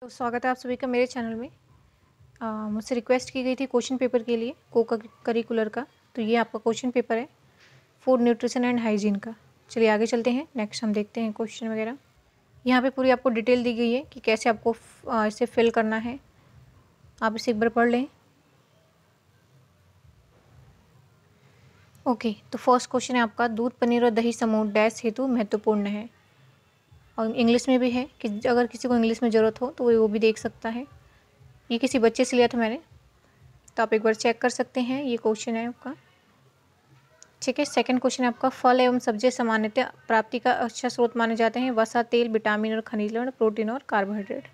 तो स्वागत है आप सभी का मेरे चैनल में मुझसे रिक्वेस्ट की गई थी क्वेश्चन पेपर के लिए को करिकुलर का तो ये आपका क्वेश्चन पेपर है फूड न्यूट्रिशन एंड हाइजीन का चलिए आगे चलते हैं नेक्स्ट हम देखते हैं क्वेश्चन वगैरह यहाँ पे पूरी आपको डिटेल दी गई है कि कैसे आपको इसे फिल करना है आप इसे एक बार पढ़ लें ओके तो फर्स्ट क्वेश्चन है आपका दूध पनीर और दही समूह डैश हेतु महत्वपूर्ण है और इंग्लिश में भी है कि अगर किसी को इंग्लिश में ज़रूरत हो तो वो वो भी देख सकता है ये किसी बच्चे से लिया था मैंने तो आप एक बार चेक कर सकते हैं ये क्वेश्चन है आपका ठीक है सेकंड क्वेश्चन आपका फल एवं सब्जी सामान्यतः प्राप्ति का अच्छा स्रोत माने जाते हैं वसा तेल विटामिन और खनिज लवण प्रोटीन और कार्बोहाइड्रेट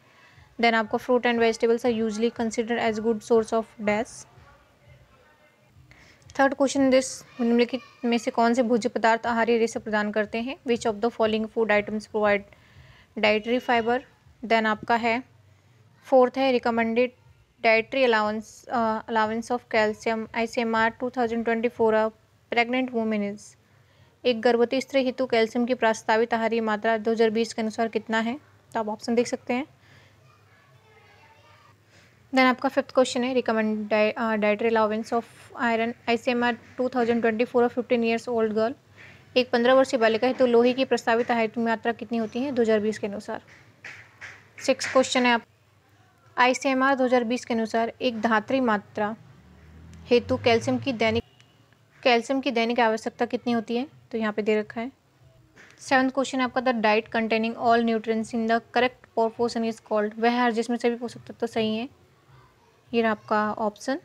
देन आपको fruit and vegetables are usually consider as good source of dash third question this निम्नलिखित में से कौन से भोज्य पदार्थ आहारी रेशा प्रदान करते हैं which of the following food items provide dietary fibre then आपका है फोर्थ है recommended dietary allowance allowance of calcium I C M R two thousand twenty four of pregnant women is एक गर्भवती स्त्री हेतु कैल्शियम की प्रस्तावित आहारी मात्रा दो हज़ार बीस के अनुसार कितना है तो आप ऑप्शन देख सकते हैं देन आपका फिफ्थ क्वेश्चन है recommend dietary allowance of iron I C M R two thousand twenty four और फिफ्टीन ईयर्स ओल्ड गर्ल एक पंद्रह वर्षीय बालिका है तो लोहे की प्रस्तावित आयरन मात्रा कितनी होती है दो हज़ार बीस के अनुसार सिक्स क्वेश्चन है आप आई सी एम आर दो हज़ार बीस के अनुसार एक धात्री मात्रा हेतु कैल्शियम की दैनिक कैल्शियम की दैनिक आवश्यकता कितनी होती है तो यहाँ पे दे रखा है सेवन्थ क्वेश्चन है आपका the diet containing all nutrients in the correct proportion is called वह हर जिसमें सभी पोषक तत्व तो सही है ये रहा आपका ऑप्शन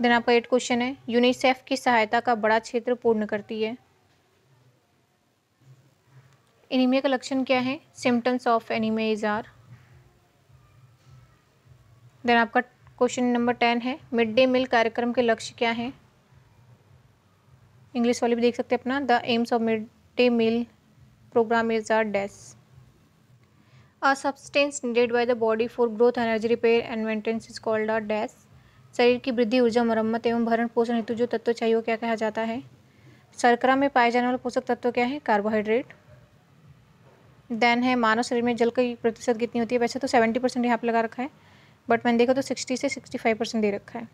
देन आपका एट क्वेश्चन है यूनिसेफ की सहायता का बड़ा क्षेत्र पूर्ण करती है एनीमिया का लक्षण क्या है symptoms of anaemia is are then आपका क्वेश्चन नंबर टेन है मिड डे मील कार्यक्रम के लक्ष्य क्या हैं इंग्लिश वाले भी देख सकते हैं अपना the aims of mid day meal programme is are dash A substance needed by the body for growth, energy repair and maintenance is called a dash. शरीर की वृद्धि ऊर्जा मरम्मत एवं भरण पोषण हेतु जो तत्व चाहिए वो क्या कहा जाता है शर्करा में पाए जाने वाले पोषक तत्व क्या है कार्बोहाइड्रेट देन है मानव शरीर में जल का प्रतिशत कितनी होती है वैसे तो सेवेंटी परसेंट यहाँ पर लगा रखा है बट मैंने देखा तो सिक्सटी से सिक्सटी फाइव परसेंट दे रखा है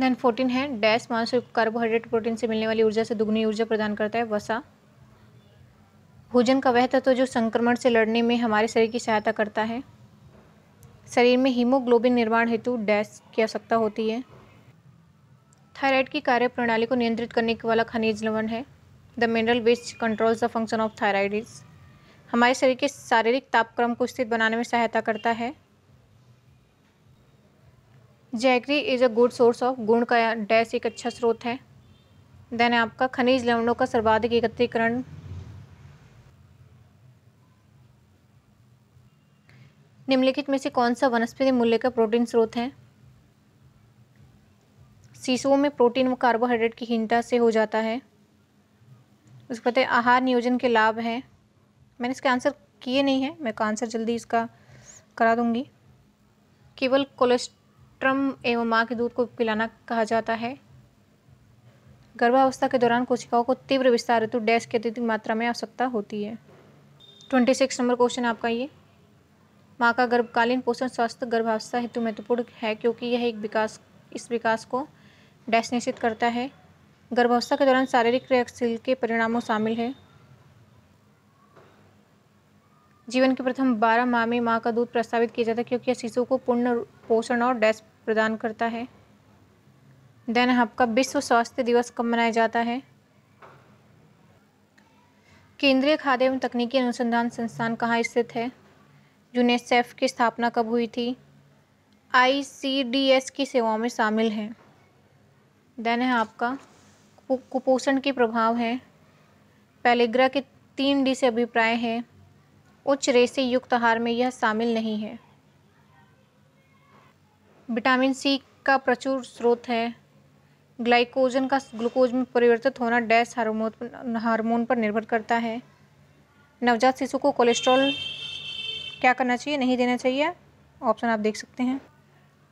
देन फोर्टीन है डैश मानव शरीर को कार्बोहाइड्रेट प्रोटीन से मिलने वाली ऊर्जा से दुगनी ऊर्जा प्रदान करता है वसा भोजन का वह तत्व जो संक्रमण से लड़ने में हमारे शरीर की सहायता करता है शरीर में हीमोग्लोबिन निर्माण हेतु डैश की आवश्यकता होती है थायराइड की कार्यप्रणाली को नियंत्रित करने वाला खनिज लवण है the mineral which controls the function of thyroid is हमारे शरीर के शारीरिक तापक्रम को स्थित बनाने में सहायता करता है jaggery is a good source of गुण का डैश एक अच्छा स्रोत है देन आपका खनिज लवणों का सर्वाधिक एकत्रीकरण निम्नलिखित में से कौन सा वनस्पति मूल्य का प्रोटीन स्रोत है शिशुओं में प्रोटीन व कार्बोहाइड्रेट की हीनता से हो जाता है उसके बाद आहार नियोजन के लाभ हैं मैंने इसके आंसर किए नहीं हैं मैं आंसर जल्दी इसका करा दूंगी केवल कोलेस्ट्रम एवं माँ के दूध को पिलाना कहा जाता है गर्भावस्था के दौरान कोशिकाओं को तीव्र विस्तार हेतु डैश की अत्यधिक मात्रा में आवश्यकता होती है ट्वेंटी सिक्स नंबर क्वेश्चन आपका ये माँ का गर्भकालीन पोषण स्वास्थ्य गर्भावस्था हेतु महत्वपूर्ण है क्योंकि यह एक विकास इस विकास को डैशनिश्चित निश्चित करता है गर्भावस्था के दौरान शारीरिक क्रियाशील के परिणामों शामिल है जीवन के प्रथम बारह माह में माँ का दूध प्रस्तावित किया जाता है क्योंकि यह शिशु को पूर्ण पोषण और डैश प्रदान करता है देन आपका विश्व स्वास्थ्य दिवस कब मनाया जाता है केंद्रीय खाद्य एवं तकनीकी अनुसंधान संस्थान कहाँ स्थित है यूनिसेफ की स्थापना कब हुई थी आईसीडीएस की सेवाओं में शामिल है देन है आपका कुपोषण के प्रभाव है पैलेग्रा के तीन डी से अभिप्राय हैं उच्च रेसे युक्त आहार में यह शामिल नहीं है विटामिन सी का प्रचुर स्रोत है ग्लाइकोजन का ग्लूकोज में परिवर्तित होना डैश हार्मोन हार्मोन पर निर्भर करता है नवजात शिशु को कोलेस्ट्रॉल क्या करना चाहिए नहीं देना चाहिए ऑप्शन आप देख सकते हैं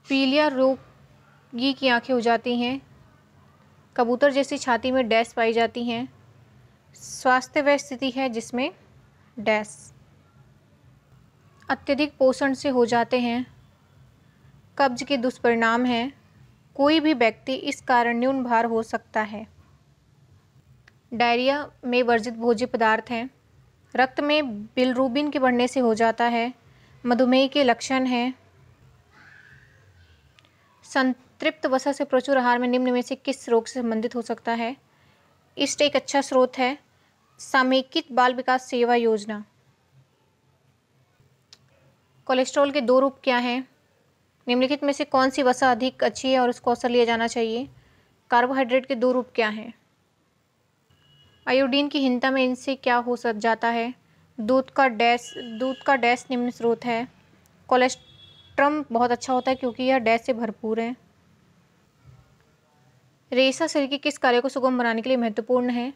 पीलिया रोगी की आंखें हो जाती हैं कबूतर जैसी छाती में डैश पाई जाती हैं स्वास्थ्य वह स्थिति है जिसमें डैस अत्यधिक पोषण से हो जाते हैं कब्ज के दुष्परिणाम हैं कोई भी व्यक्ति इस कारण न्यून भार हो सकता है डायरिया में वर्जित भोज्य पदार्थ हैं रक्त में बिलरूबिन के बढ़ने से हो जाता है मधुमेह के लक्षण हैं संतृप्त वसा से प्रचुर आहार में निम्न में से किस रोग से संबंधित हो सकता है इष्ट एक अच्छा स्रोत है समेकित बाल विकास सेवा योजना कोलेस्ट्रॉल के दो रूप क्या हैं निम्नलिखित में से कौन सी वसा अधिक अच्छी है और उसको अवसर लिया जाना चाहिए कार्बोहाइड्रेट के दो रूप क्या हैं आयोडीन की हिंता में इनसे क्या हो सक जाता है दूध का डैस दूध का डैस निम्न स्रोत है कोलेस्ट्रम बहुत अच्छा होता है क्योंकि यह डैस से भरपूर है रेशा शरीर के किस कार्य को सुगम बनाने के लिए महत्वपूर्ण है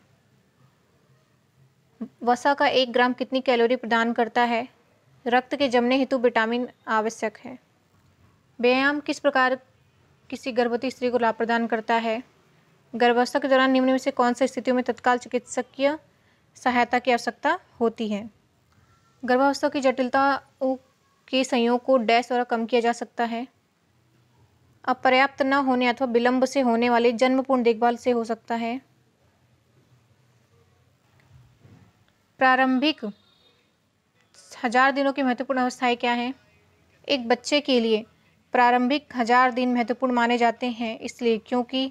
वसा का एक ग्राम कितनी कैलोरी प्रदान करता है रक्त के जमने हेतु विटामिन आवश्यक है व्यायाम किस प्रकार किसी गर्भवती स्त्री को लाभ प्रदान करता है गर्भावस्था के दौरान निम्न में से कौन सी स्थितियों में तत्काल चिकित्सकीय सहायता की आवश्यकता होती है गर्भावस्था की जटिलताओं के संयोग को डैश द्वारा कम किया जा सकता है अपर्याप्त न होने अथवा विलंब से होने वाले जन्मपूर्ण देखभाल से हो सकता है प्रारंभिक हजार दिनों की महत्वपूर्ण अवस्थाएं क्या हैं एक बच्चे के लिए प्रारंभिक हजार दिन महत्वपूर्ण माने जाते हैं इसलिए क्योंकि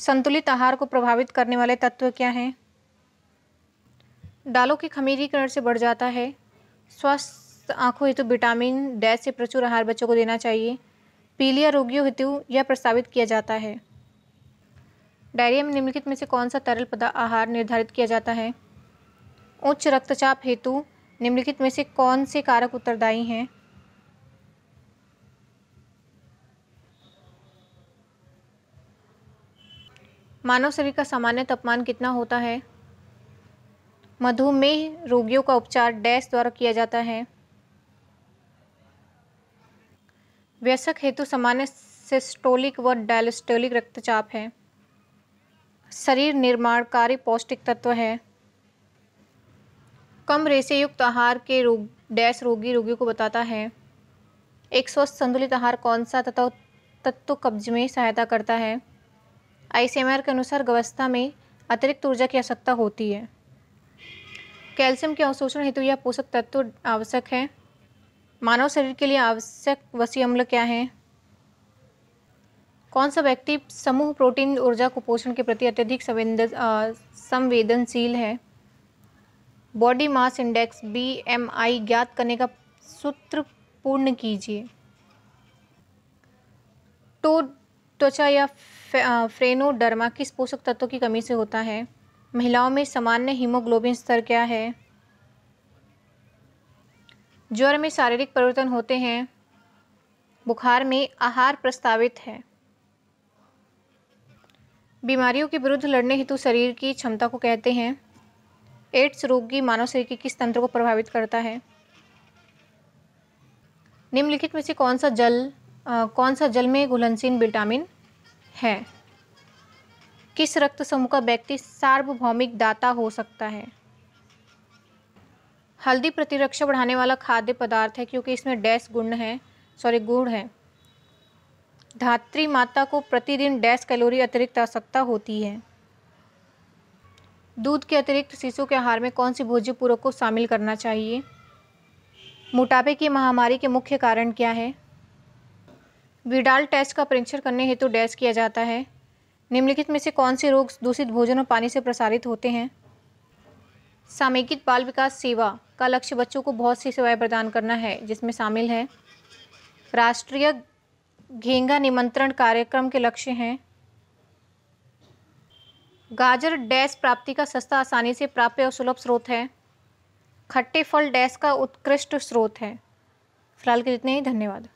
संतुलित आहार को प्रभावित करने वाले तत्व क्या हैं दालों के खमीरीकरण से बढ़ जाता है स्वस्थ आँखों हेतु विटामिन डे से प्रचुर आहार बच्चों को देना चाहिए पीलिया रोगियों हेतु यह प्रस्तावित किया जाता है डायरिया में निम्नलिखित में से कौन सा तरल पदा आहार निर्धारित किया जाता है उच्च रक्तचाप हेतु निम्नलिखित में से कौन से कारक उत्तरदायी हैं मानव शरीर का सामान्य तापमान कितना होता है मधुमेह रोगियों का उपचार डैश द्वारा किया जाता है व्यसक हेतु सामान्य सिस्टोलिक व डायलिस्टोलिक रक्तचाप है शरीर निर्माणकारी पौष्टिक तत्व है कम रेसे युक्त आहार के रोग डैश रोगी रोगियों को बताता है एक स्वस्थ संतुलित आहार कौन सा तत्व तत्व कब्ज में सहायता करता है आईसीएमआर के अनुसार गवस्था में अतिरिक्त ऊर्जा की आवश्यकता होती है कैल्शियम के अवशोषण हेतु यह पोषक तत्व आवश्यक है मानव शरीर के लिए आवश्यक वसी अम्ल क्या है कौन सा व्यक्ति समूह प्रोटीन ऊर्जा कुपोषण के प्रति अत्यधिक संवेदनशील है बॉडी मास इंडेक्स बीएमआई ज्ञात करने का सूत्र पूर्ण कीजिए टू तो, त्वचा या फ्रेनोडर्मा किस पोषक तत्व की कमी से होता है महिलाओं में सामान्य हीमोग्लोबिन स्तर क्या है ज्वर में शारीरिक परिवर्तन होते हैं बुखार में आहार प्रस्तावित है बीमारियों के विरुद्ध लड़ने हेतु शरीर की क्षमता को कहते हैं एड्स रोगी मानव शरीर के किस तंत्र को प्रभावित करता है निम्नलिखित में से कौन सा जल आ, कौन सा जल में घुलनशील विटामिन है किस रक्त समूह का व्यक्ति सार्वभौमिक दाता हो सकता है हल्दी प्रतिरक्षा बढ़ाने वाला खाद्य पदार्थ है क्योंकि इसमें डैश गुण है सॉरी गुण है धात्री माता को प्रतिदिन डैश कैलोरी अतिरिक्त आवश्यकता होती है दूध के अतिरिक्त शिशु के आहार में कौन सी भोज्य पूरक को शामिल करना चाहिए मोटापे की महामारी के मुख्य कारण क्या है विडाल टेस्ट का परीक्षण करने हेतु तो डैश किया जाता है निम्नलिखित में से कौन से रोग दूषित भोजन और पानी से प्रसारित होते हैं सामयिकित बाल विकास सेवा का लक्ष्य बच्चों को बहुत सी सेवाएं प्रदान करना है जिसमें शामिल है राष्ट्रीय घेंगा निमंत्रण कार्यक्रम के लक्ष्य हैं गाजर डैश प्राप्ति का सस्ता आसानी से प्राप्य और सुलभ स्रोत है खट्टे फल डैश का उत्कृष्ट स्रोत है फिलहाल के जितने ही धन्यवाद